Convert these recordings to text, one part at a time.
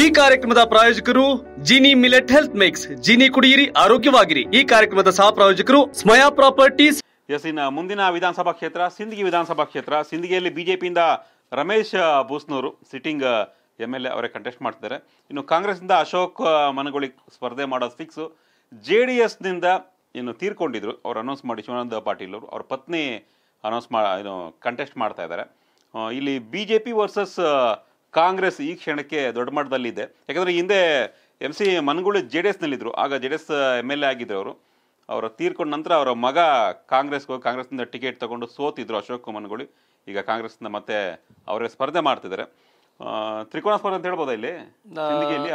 ಈ ಕಾರ್ಯಕ್ರಮದ ಪ್ರಾಯೋಜಕರು Jini millet health mix Jini ಕುಡಿಯಿರಿ ಆರೋಗ್ಯವಾಗಿರಿ ಈ ಕಾರ್ಯಕ್ರಮದ ಸಹ ಪ್ರಾಯೋಜಕರು ಸ್ಮಯಾ ಪ್ರಾಪರ್ಟೀಸ್ ಎಸ್ ಇನ್ನು ಮುಂದಿನ ವಿಧಾನಸಭಾ ಕ್ಷೇತ್ರ ಸಿಂದಗಿ ವಿಧಾನಸಭಾ ಕ್ಷೇತ್ರ ಸಿಂದಗಿಯಲ್ಲಿ ಬಿಜೆಪಿಯಿಂದ Ramesh Bhusanur sitting M L A ಅವರೇ ಕಂಟೆಸ್ಟ್ ಮಾಡ್ತಿದ್ದಾರೆ ಇನ್ನು ಕಾಂಗ್ರೆಸ್ನಿಂದ ಅಶೋಕ್ ಮನಗೊಳಿ ಸ್ಪರ್ಧೆ ಮಾಡೋದು ಫಿಕ್ಸ್ ಜೆ ಡಿ ಎಸ್ನಿಂದ ಇನ್ನು ತೀರ್ಕೊಂಡಿದ್ರು ಅವ್ರು ಅನೌನ್ಸ್ ಮಾಡಿ ಶಿವಾನಂದ ಪಾಟೀಲ್ ಅವರು ಅವ್ರ ಪತ್ನಿ ಅನೌನ್ಸ್ ಮಾ ಇನ್ನು ಕಂಟೆಸ್ಟ್ ಮಾಡ್ತಾ ಇದ್ದಾರೆ ಇಲ್ಲಿ B J P versus Congress ಈ ಕ್ಷಣಕ್ಕೆ ದೊಡ್ಡ ಮಟ್ಟದಲ್ಲಿದೆ ಯಾಕಂದರೆ ಹಿಂದೆ M C JDS J D ಎಸ್ನಲ್ಲಿದ್ದರು ಆಗ J D S M L A ಆಗಿದ್ದರು ಅವರು ಅವರ ತೀರ್ಕೊಂಡ ನಂತರ ಅವರ ಮಗ ಕಾಂಗ್ರೆಸ್ಗೆ ಹೋಗಿ ಕಾಂಗ್ರೆಸ್ನಿಂದ ಟಿಕೆಟ್ ತಗೊಂಡು ಸೋತಿದ್ರು ಅಶೋಕ್ ಮನ್ಗುಳಿ ಈಗ ಕಾಂಗ್ರೆಸ್ನ ಮತ್ತೆ ಅವರೇ ಸ್ಪರ್ಧೆ ಮಾಡ್ತಿದ್ದಾರೆ ತ್ರಿಕೋಣ ಸ್ಪರ್ಧೆ ಅಂತ ಹೇಳ್ಬೋದಾ ಇಲ್ಲಿ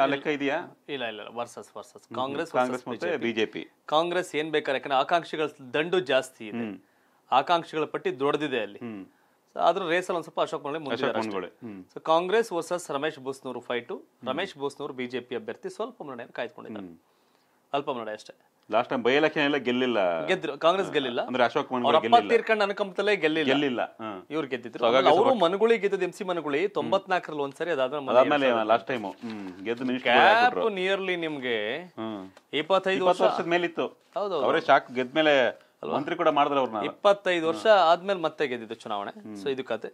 ಆ ಲೆಕ್ಕ ಇದೆಯಾ ಇಲ್ಲ ಇಲ್ಲ ವರ್ಸಸ್ ವರ್ಸಸ್ ಕಾಂಗ್ರೆಸ್ ಕಾಂಗ್ರೆಸ್ ಮತ್ತೆ ಬಿಜೆಪಿ ಕಾಂಗ್ರೆಸ್ ಏನ್ ಬೇಕಾದ್ರೆ ಯಾಕಂದ್ರೆ ಆಕಾಂಕ್ಷಿಗಳ ದಂಡು ಜಾಸ್ತಿ ಇದೆ ಆಕಾಂಕ್ಷಿಗಳ ಪಟ್ಟಿ ದೊಡ್ಡದಿದೆ ಅಲ್ಲಿ ಆದ್ರೂ ಅಲ್ಲಿ ಒಂದ್ ಸ್ವಲ್ಪ ಅಶೋಕ್ ಮಂಗಳಿ ಮುಂದೆ ಸೊ ಕಾಂಗ್ರೆಸ್ ವರ್ಸಸ್ ರಮೇಶ್ ಬೋಸ್ನವರು ಫೈಟು ರಮೇಶ್ ಬೋಸ್ನವರು ಬಿಜೆಪಿ ಅಭ್ಯರ್ಥಿ ಸ್ವಲ್ಪ ಮುನ್ನಡೆಯನ್ನು ಕಾಯ್ದುಕೊಂಡಿದ್ದಾರೆ ಅಲ್ಪ ಮುನ್ನಡೆ ಅಷ್ಟೇ ಲಾಸ್ಟ್ ಟೈಮ್ ಬೈ ಎಲ್ಲ ಗೆಲ್ಲಿಲ್ಲ ಗೆದ್ರು ಕಾಂಗ್ರೆಸ್ ಗೆಲ್ಲಿಲ್ಲ ಅಂದ್ರೆ ಅಶೋಕ್ ಮನ್ಗುಳಿ ತೀರ್ಕೊಂಡು ಅನುಕಂಪದಲ್ಲೇ ಗೆಲ್ಲಿಲ್ಲ ಗೆಲ್ಲಿಲ್ಲ ಇವ್ರು ಗೆದ್ದಿದ್ರು ಅವರು ಮನುಗುಳಿ ಗೆದ್ದದ ಎಂ ಸಿ ಮನುಗುಳಿ ತೊಂಬತ್ನಾಲ್ಕರಲ್ಲಿ ಒಂದ್ಸರಿ ಅದಾದ್ಮೇಲೆ ಲಾಸ್ಟ್ ಟೈಮ್ ಗೆದ್ದು ಕ್ಯಾಪ್ ನಿಯರ್ಲಿ ನಿಮ್ಗೆ ಇಪ್ಪತ್ತೈದು ವರ್ಷದ ಮೇಲಿತ್ತು ಹೌದು ಅವರೇ ಶಾಕ್ ಗೆದ್ಮೇಲೆ ಮಂತ್ರಿ ಕೂಡ ಮಾಡಿದ್ರೆ ಅವ್ರನ್ನ ಇಪ್ಪತ್ತೈದು ವರ್ಷ ಆದ್ಮೇಲೆ ಮತ್ತೆ ಗೆದ್ದಿದ್ದು ಚುನಾವಣೆ ಸೊ ಇದು ಕತೆ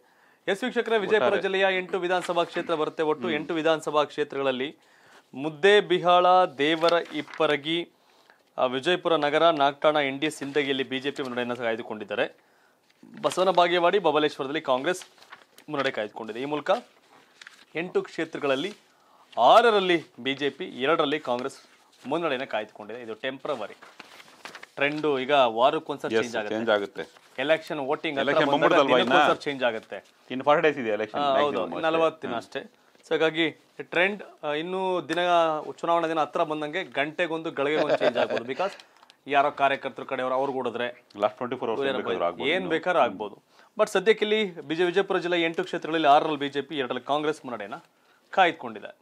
ಎಸ್ ವೀಕ್ಷಕರ ವಿಜಯಪುರ ಜಿಲ್ಲೆಯ ಎಂಟು ವಿಧಾನಸಭಾ ಕ್ಷೇತ್ರ ಬರುತ್ತೆ ಒಟ್ಟು ಎಂಟು ವಿಧಾನಸಭಾ ಕ್ಷೇತ್ರಗಳಲ್ಲಿ ಮುದ್ದೆ ಬಿಹಾಳ ದೇವರ ಇಪ್ಪರಗಿ ವಿಜಯಪುರ ನಗರ ನಾಗ್ಠಾಣ ಎನ್ ಡಿ ಸಿಂದಗಿಯಲ್ಲಿ ಬಿಜೆಪಿ ಮುನ್ನಡೆಯನ್ನು ಕಾಯ್ದುಕೊಂಡಿದ್ದಾರೆ ಬಸವನ ಬಾಗೇವಾಡಿ ಬಬಲೇಶ್ವರದಲ್ಲಿ ಕಾಂಗ್ರೆಸ್ ಮುನ್ನಡೆ ಕಾಯ್ದುಕೊಂಡಿದೆ ಈ ಮೂಲಕ ಎಂಟು ಕ್ಷೇತ್ರಗಳಲ್ಲಿ ಆರರಲ್ಲಿ ಬಿಜೆಪಿ ಎರಡರಲ್ಲಿ ಕಾಂಗ್ರೆಸ್ ಮುನ್ನಡೆಯನ್ನು ಕಾಯ್ದುಕೊಂಡಿದೆ ಇದು ಟೆಂಪ್ರವರಿ ಟ್ರೆಂಡು ಈಗ ವಾರಕ್ಕೊಂದ್ಸಲ ಚೇಂಜ್ ಚೇಂಜ್ ಆಗುತ್ತೆ ಎಲೆಕ್ಷನ್ ವೋಟಿಂಗ್ ಚೇಂಜ್ ಆಗುತ್ತೆ ಇನ್ನು ಫಾರ್ ಡೇಸ್ ಇದೆ ಎಲೆಕ್ಷನ್ ಹೌದು ನಲವತ್ತು ದಿನ ಅಷ್ಟೇ ಸೊ ಹಾಗಾಗಿ ಟ್ರೆಂಡ್ ಇನ್ನೂ ದಿನ ಚುನಾವಣಾ ದಿನ ಹತ್ರ ಬಂದಂಗೆ ಗಂಟೆಗೊಂದು ಗಳಿಗೆಗೊಂದು ಚೇಂಜ್ ಆಗ್ಬೋದು ಬಿಕಾಸ್ ಯಾರೋ ಕಾರ್ಯಕರ್ತರ ಕಡೆಯವರು ಅವ್ರು ಕೂಡಿದ್ರೆ ಲಾಸ್ಟ್ ಟ್ವೆಂಟಿ ಫೋರ್ ಅವರ್ಸ್ ಏನು ಬೇಕಾದ್ರೂ ಆಗ್ಬೋದು ಬಟ್ ಸದ್ಯಕ್ಕೆ ಇಲ್ಲಿ ಬಿಜೆ ವಿಜಯಪುರ ಜಿಲ್ಲೆ ಎಂಟು ಕ್ಷೇತ್ರಗಳಲ್ಲಿ ಆರರಲ್ಲಿ ಬಿಜೆಪಿ ಎರಡರಲ್ಲಿ ಕಾಂಗ್ರೆಸ್ ಮುನ್ನಡೆನ ಕಾಯ್ದುಕೊಂಡಿದೆ